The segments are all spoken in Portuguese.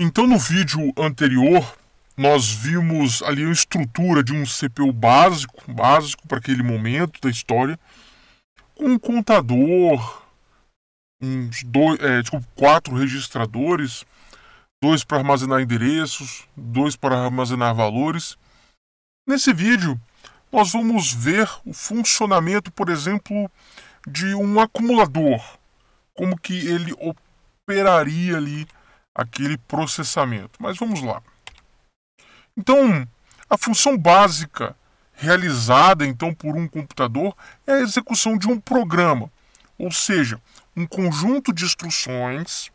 Então, no vídeo anterior, nós vimos ali a estrutura de um CPU básico, básico para aquele momento da história, com um contador, uns dois, é, desculpa, quatro registradores, dois para armazenar endereços, dois para armazenar valores. Nesse vídeo, nós vamos ver o funcionamento, por exemplo, de um acumulador, como que ele operaria ali aquele processamento. Mas vamos lá. Então, a função básica realizada então por um computador é a execução de um programa, ou seja, um conjunto de instruções.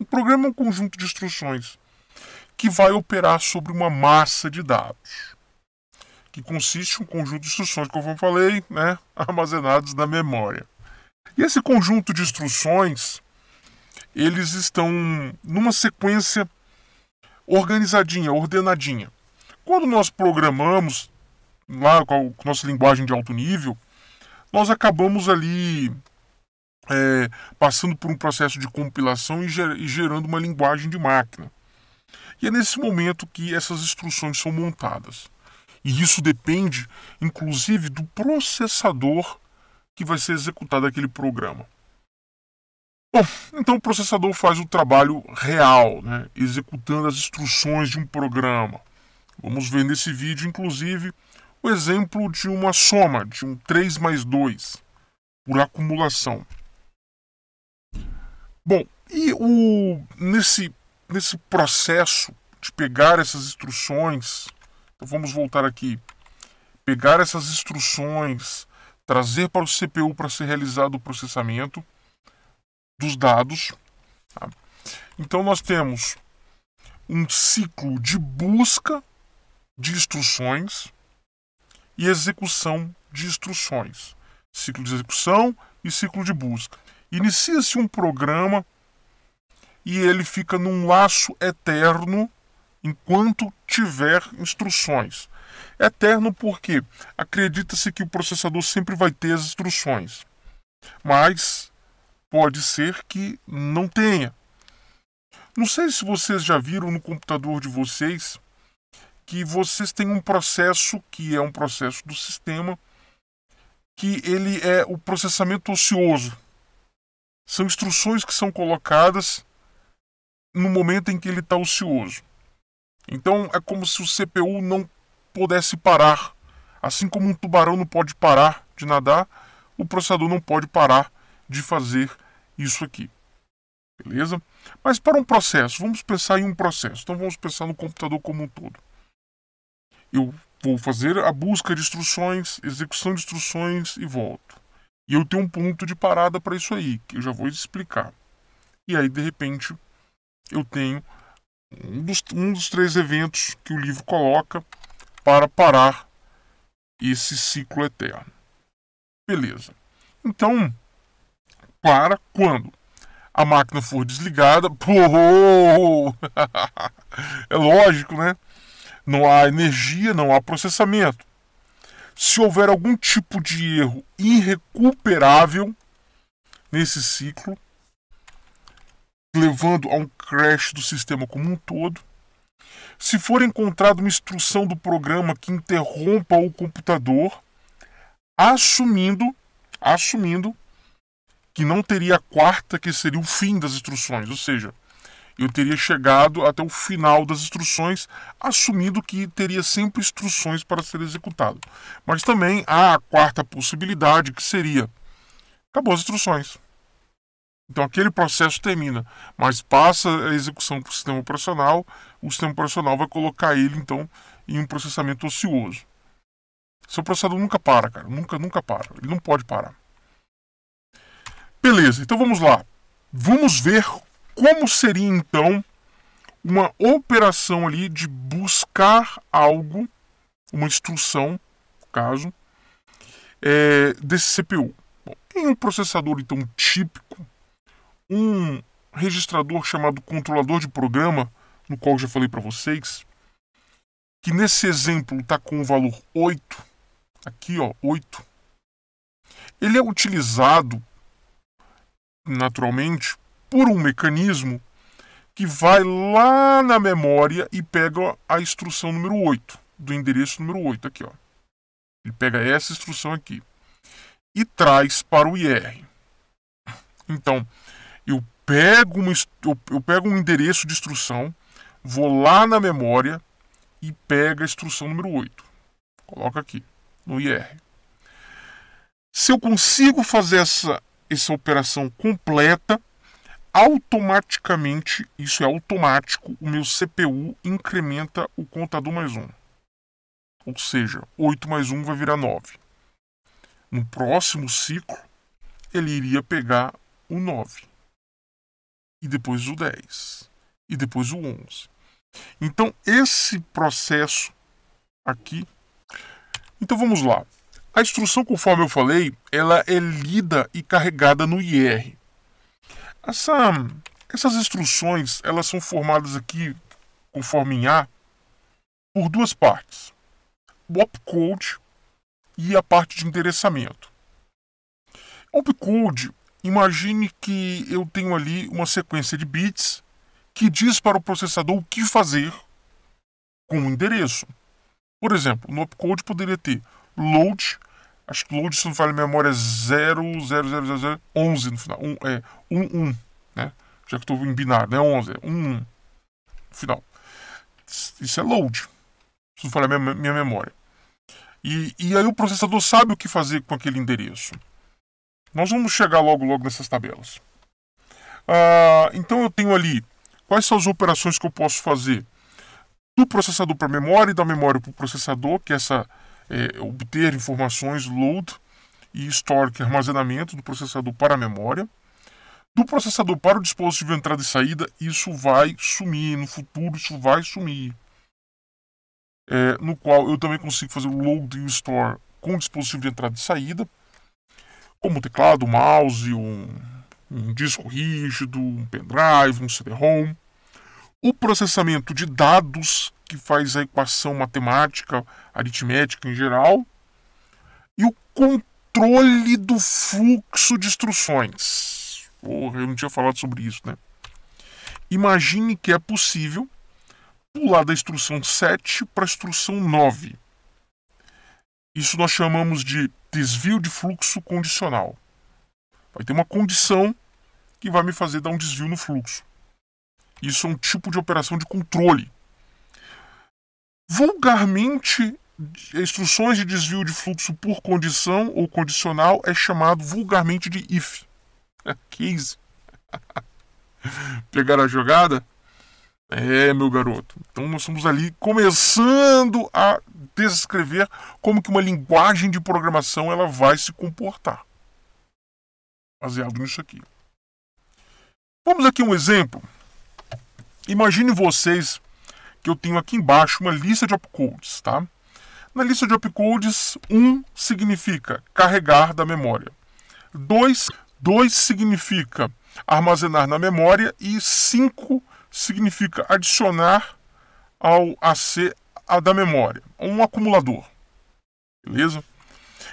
Um programa é um conjunto de instruções que vai operar sobre uma massa de dados, que consiste em um conjunto de instruções, como eu falei, né, armazenados na memória. E esse conjunto de instruções eles estão numa sequência organizadinha, ordenadinha. Quando nós programamos lá com a nossa linguagem de alto nível, nós acabamos ali é, passando por um processo de compilação e, e gerando uma linguagem de máquina. E é nesse momento que essas instruções são montadas. E isso depende, inclusive, do processador que vai ser executado aquele programa. Bom, então o processador faz o trabalho real, né, executando as instruções de um programa. Vamos ver nesse vídeo, inclusive, o exemplo de uma soma, de um 3 mais 2, por acumulação. Bom, e o, nesse, nesse processo de pegar essas instruções, então vamos voltar aqui, pegar essas instruções, trazer para o CPU para ser realizado o processamento, dos dados. Tá? Então nós temos um ciclo de busca de instruções e execução de instruções. Ciclo de execução e ciclo de busca. Inicia-se um programa e ele fica num laço eterno enquanto tiver instruções. Eterno porque acredita-se que o processador sempre vai ter as instruções. Mas pode ser que não tenha. Não sei se vocês já viram no computador de vocês que vocês têm um processo que é um processo do sistema que ele é o processamento ocioso. São instruções que são colocadas no momento em que ele está ocioso. Então é como se o CPU não pudesse parar. Assim como um tubarão não pode parar de nadar, o processador não pode parar de fazer isso aqui. Beleza? Mas para um processo, vamos pensar em um processo. Então vamos pensar no computador como um todo. Eu vou fazer a busca de instruções, execução de instruções e volto. E eu tenho um ponto de parada para isso aí, que eu já vou explicar. E aí, de repente, eu tenho um dos, um dos três eventos que o livro coloca para parar esse ciclo eterno. Beleza. Então, para quando a máquina for desligada. Pô, oh, oh, oh. é lógico, né? Não há energia, não há processamento. Se houver algum tipo de erro irrecuperável nesse ciclo, levando a um crash do sistema como um todo, se for encontrada uma instrução do programa que interrompa o computador, assumindo, assumindo que não teria a quarta, que seria o fim das instruções, ou seja, eu teria chegado até o final das instruções, assumindo que teria sempre instruções para ser executado. Mas também há a quarta possibilidade, que seria: acabou as instruções. Então aquele processo termina, mas passa a execução para o sistema operacional, o sistema operacional vai colocar ele então em um processamento ocioso. Seu processador nunca para, cara, nunca, nunca para, ele não pode parar. Beleza, então vamos lá. Vamos ver como seria então uma operação ali de buscar algo, uma instrução, no caso, é, desse CPU. Bom, em um processador então típico, um registrador chamado controlador de programa, no qual já falei para vocês, que nesse exemplo está com o valor 8, aqui ó, 8, ele é utilizado naturalmente, por um mecanismo que vai lá na memória e pega a instrução número 8, do endereço número 8 aqui, ó. Ele pega essa instrução aqui e traz para o IR. Então, eu pego, uma, eu pego um endereço de instrução, vou lá na memória e pego a instrução número 8. Coloca aqui, no IR. Se eu consigo fazer essa essa operação completa, automaticamente, isso é automático, o meu CPU incrementa o contador mais um. Ou seja, 8 mais 1 vai virar 9. No próximo ciclo, ele iria pegar o 9. E depois o 10. E depois o 11. Então, esse processo aqui. Então, vamos lá. A instrução, conforme eu falei, ela é lida e carregada no IR. Essa, essas instruções elas são formadas aqui, conforme em A, por duas partes: o opcode e a parte de endereçamento. Opcode, imagine que eu tenho ali uma sequência de bits que diz para o processador o que fazer com o endereço. Por exemplo, no opcode poderia ter load Acho que load, se não falha a memória, é 00011 no final. Um, é 11, né? Já que estou em binário, não é 11, é 11 no final. Isso é load, se não falha a minha, minha memória. E, e aí o processador sabe o que fazer com aquele endereço. Nós vamos chegar logo, logo nessas tabelas. Ah, então eu tenho ali quais são as operações que eu posso fazer do processador para a memória e da memória para o processador, que é essa é, obter informações load e store, que é armazenamento do processador para a memória. Do processador para o dispositivo de entrada e saída, isso vai sumir. No futuro, isso vai sumir. É, no qual eu também consigo fazer o load e o store com o dispositivo de entrada e saída, como teclado, mouse, um, um disco rígido, um pendrive, um CD-ROM o processamento de dados, que faz a equação matemática, aritmética em geral, e o controle do fluxo de instruções. Porra, eu não tinha falado sobre isso, né? Imagine que é possível pular da instrução 7 para a instrução 9. Isso nós chamamos de desvio de fluxo condicional. Vai ter uma condição que vai me fazer dar um desvio no fluxo. Isso é um tipo de operação de controle. Vulgarmente, instruções de desvio de fluxo por condição ou condicional é chamado vulgarmente de IF. Case. Pegaram a jogada? É, meu garoto. Então nós estamos ali começando a descrever como que uma linguagem de programação ela vai se comportar. Baseado nisso aqui. Vamos aqui um exemplo. Imagine vocês que eu tenho aqui embaixo uma lista de opcodes, tá? Na lista de opcodes, 1 um significa carregar da memória. 2 2 significa armazenar na memória e 5 significa adicionar ao AC da memória, um acumulador. Beleza?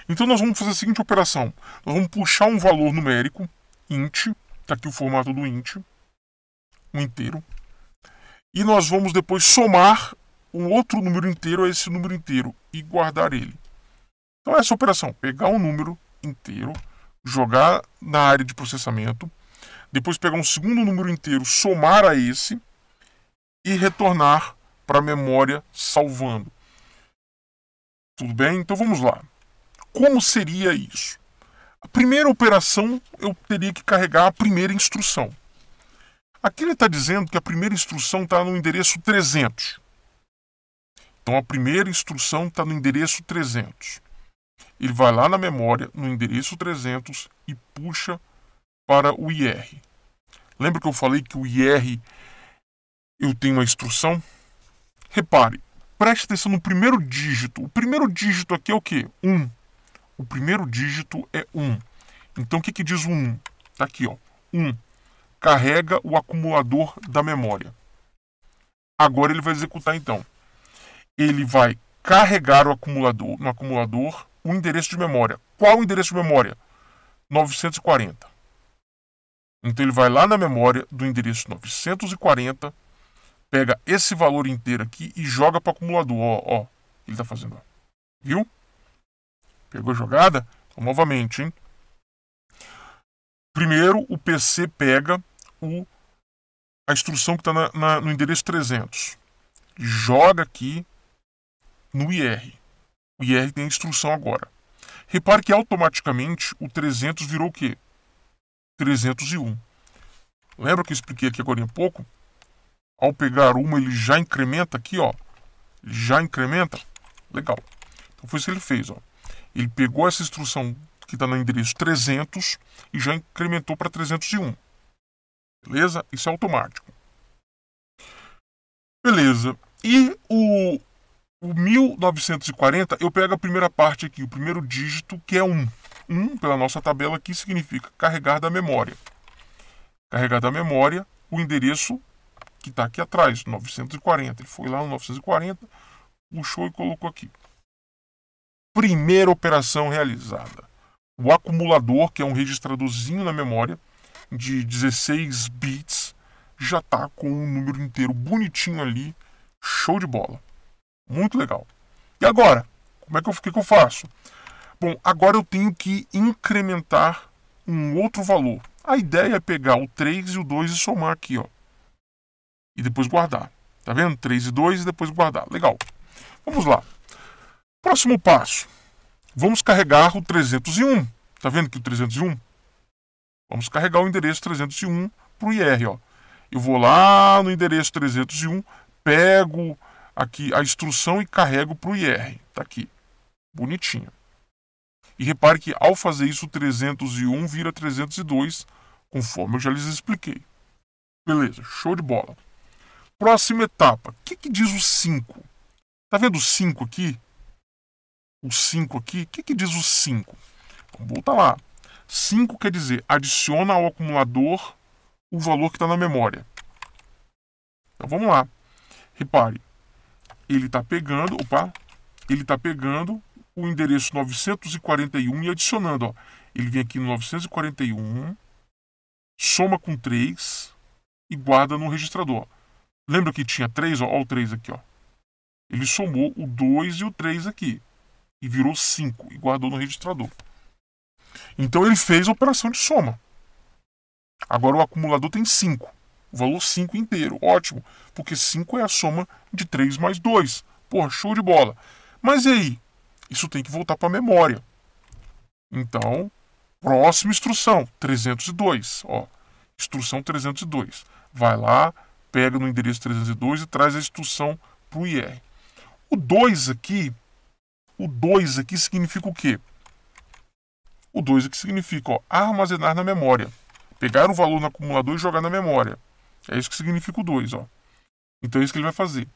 Então nós vamos fazer a seguinte operação. Nós vamos puxar um valor numérico, int, tá aqui o formato do int, um inteiro, e nós vamos depois somar um outro número inteiro a esse número inteiro e guardar ele. Então, essa operação, pegar um número inteiro, jogar na área de processamento, depois pegar um segundo número inteiro, somar a esse e retornar para a memória salvando. Tudo bem? Então vamos lá. Como seria isso? A primeira operação eu teria que carregar a primeira instrução. Aqui ele está dizendo que a primeira instrução está no endereço 300. Então a primeira instrução está no endereço 300. Ele vai lá na memória, no endereço 300 e puxa para o IR. Lembra que eu falei que o IR eu tenho uma instrução? Repare, preste atenção no primeiro dígito. O primeiro dígito aqui é o quê? 1. O primeiro dígito é 1. Então o que, que diz o 1? Está aqui, ó. 1 carrega o acumulador da memória. Agora ele vai executar então. Ele vai carregar o acumulador, no acumulador o endereço de memória. Qual o endereço de memória? 940. Então ele vai lá na memória do endereço 940, pega esse valor inteiro aqui e joga para o acumulador. Ó, ó, ele está fazendo. Ó. Viu? Pegou a jogada? Então, novamente, hein? Primeiro, o PC pega o, a instrução que está no endereço 300. Joga aqui no IR. O IR tem instrução agora. Repare que automaticamente o 300 virou o quê? 301. Lembra que eu expliquei aqui agora há pouco? Ao pegar uma, ele já incrementa aqui, ó. Ele já incrementa. Legal. Então foi isso que ele fez, ó. Ele pegou essa instrução que está no endereço 300 e já incrementou para 301. Beleza? Isso é automático. Beleza. E o, o 1940, eu pego a primeira parte aqui, o primeiro dígito, que é 1. 1, pela nossa tabela aqui, significa carregar da memória. Carregar da memória o endereço que está aqui atrás, 940. Ele foi lá no 940, puxou e colocou aqui. Primeira operação realizada. O acumulador, que é um registradorzinho na memória, de 16 bits já está com o número inteiro bonitinho ali, show de bola. Muito legal. E agora? Como é que eu, que, que eu faço? Bom, agora eu tenho que incrementar um outro valor. A ideia é pegar o 3 e o 2 e somar aqui, ó. E depois guardar. Tá vendo? 3 e 2 e depois guardar. Legal. Vamos lá. Próximo passo. Vamos carregar o 301. Tá vendo que o 301 Vamos carregar o endereço 301 para o IR. Ó. Eu vou lá no endereço 301, pego aqui a instrução e carrego para o IR. Está aqui. Bonitinho. E repare que ao fazer isso, 301 vira 302, conforme eu já lhes expliquei. Beleza, show de bola. Próxima etapa. O que, que diz o 5? Tá vendo o 5 aqui? O 5 aqui? O que, que diz o 5? Então, volta lá. 5 quer dizer adiciona ao acumulador o valor que está na memória. Então vamos lá. Repare, ele está pegando, opa, ele está pegando o endereço 941 e adicionando. Ó. Ele vem aqui no 941, soma com 3 e guarda no registrador. Lembra que tinha 3? Ó, o 3 aqui. Ó. Ele somou o 2 e o 3 aqui. E virou 5 e guardou no registrador. Então ele fez a operação de soma. Agora o acumulador tem 5. O valor 5 inteiro. Ótimo. Porque 5 é a soma de 3 mais 2. Porra, show de bola. Mas e aí? Isso tem que voltar para a memória. Então, próxima instrução, 302. Ó, instrução 302. Vai lá, pega no endereço 302 e traz a instrução para o IR. O 2 aqui, o 2 aqui significa o quê? O 2, o que significa? Ó, armazenar na memória. Pegar o valor no acumulador e jogar na memória. É isso que significa o 2. Então é isso que ele vai fazer.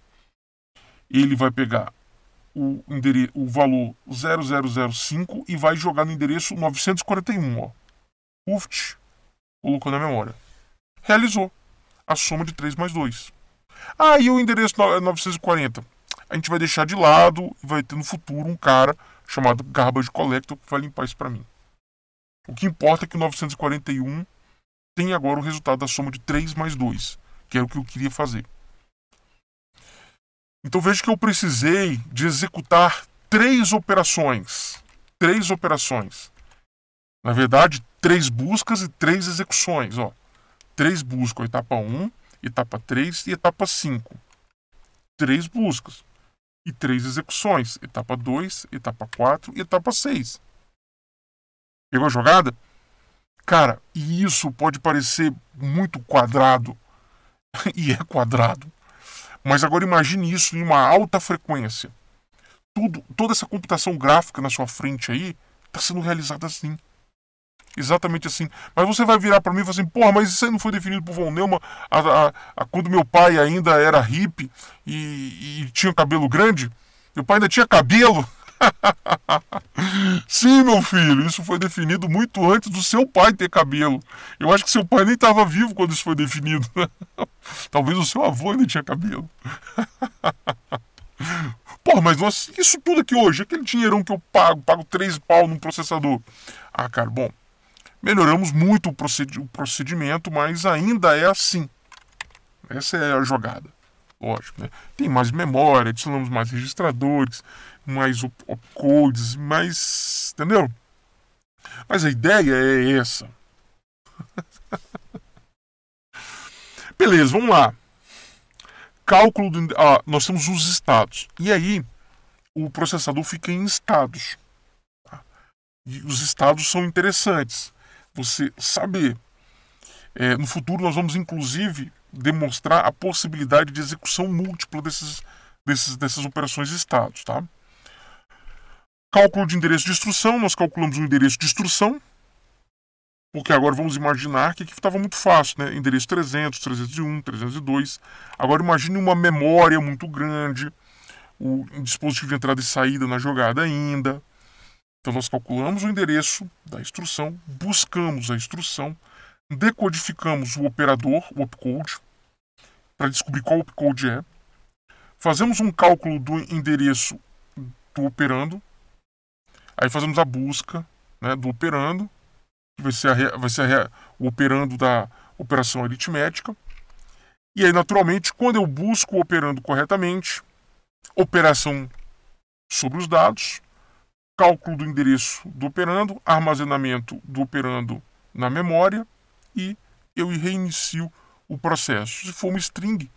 Ele vai pegar o, endereço, o valor 0005 e vai jogar no endereço 941. Ó. Uft, colocou na memória. Realizou a soma de 3 mais 2. Ah, e o endereço 940? A gente vai deixar de lado e vai ter no futuro um cara chamado Garbage Collector que vai limpar isso para mim. O que importa é que 941 tem agora o resultado da soma de 3 mais 2, que era o que eu queria fazer. Então veja que eu precisei de executar três operações. Três operações. Na verdade, três buscas e três execuções. Ó. Três buscas, etapa 1, etapa 3 e etapa 5. Três buscas e três execuções. Etapa 2, etapa 4 e etapa 6. Pegou a jogada? Cara, e isso pode parecer muito quadrado. e é quadrado. Mas agora imagine isso em uma alta frequência. Tudo, toda essa computação gráfica na sua frente aí está sendo realizada assim. Exatamente assim. Mas você vai virar para mim e falar assim, porra, mas isso aí não foi definido por Von Neumann a, a, a, quando meu pai ainda era hippie e, e tinha cabelo grande? Meu pai ainda tinha cabelo? Sim, meu filho, isso foi definido muito antes do seu pai ter cabelo. Eu acho que seu pai nem estava vivo quando isso foi definido. Né? Talvez o seu avô ainda tinha cabelo. Porra, mas isso tudo aqui hoje, aquele dinheirão que eu pago, pago três pau num processador. Ah, cara, bom, melhoramos muito o procedimento, mas ainda é assim. Essa é a jogada lógico, né? Tem mais memória, adicionamos mais registradores, mais opcodes, mais. Entendeu? Mas a ideia é essa. Beleza, vamos lá. Cálculo. Do, ah, nós temos os estados. E aí, o processador fica em estados. Tá? E os estados são interessantes. Você saber. É, no futuro, nós vamos inclusive demonstrar a possibilidade de execução múltipla desses, desses, dessas operações estados. Tá? Cálculo de endereço de instrução, nós calculamos o endereço de instrução, porque agora vamos imaginar que aqui estava muito fácil, né? endereço 300, 301, 302. Agora imagine uma memória muito grande, o dispositivo de entrada e saída na jogada ainda. Então nós calculamos o endereço da instrução, buscamos a instrução, decodificamos o operador, o opcode, para descobrir qual opcode é, fazemos um cálculo do endereço do operando, aí fazemos a busca né, do operando, que vai ser, a, vai ser a, o operando da operação aritmética, e aí, naturalmente, quando eu busco operando corretamente, operação sobre os dados, cálculo do endereço do operando, armazenamento do operando na memória, e eu reinicio o processo. Se for um string,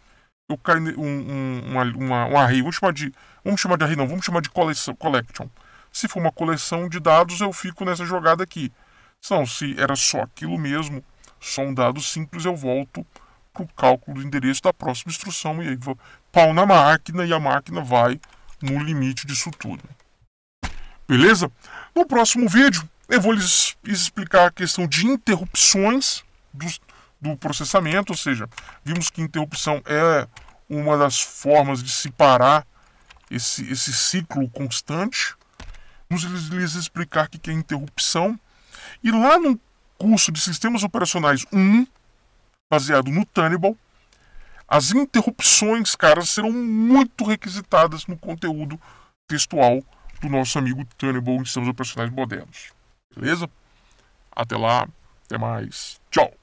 eu caio um, um, uma, uma, um array, vamos chamar de. Vamos chamar de array, não, vamos chamar de coleção, collection. Se for uma coleção de dados, eu fico nessa jogada aqui. Não, se era só aquilo mesmo, só um dado simples, eu volto para o cálculo do endereço da próxima instrução e aí vou, pau na máquina e a máquina vai no limite disso tudo. Beleza? No próximo vídeo eu vou lhes explicar a questão de interrupções dos, do processamento, ou seja, vimos que interrupção é uma das formas de se parar esse, esse ciclo constante. Vamos lhes explicar o que é interrupção. E lá no curso de Sistemas Operacionais 1, baseado no Tannibal, as interrupções, cara, serão muito requisitadas no conteúdo textual do nosso amigo Tannibal em Sistemas Operacionais Modernos. Beleza? Até lá, até mais. Tchau!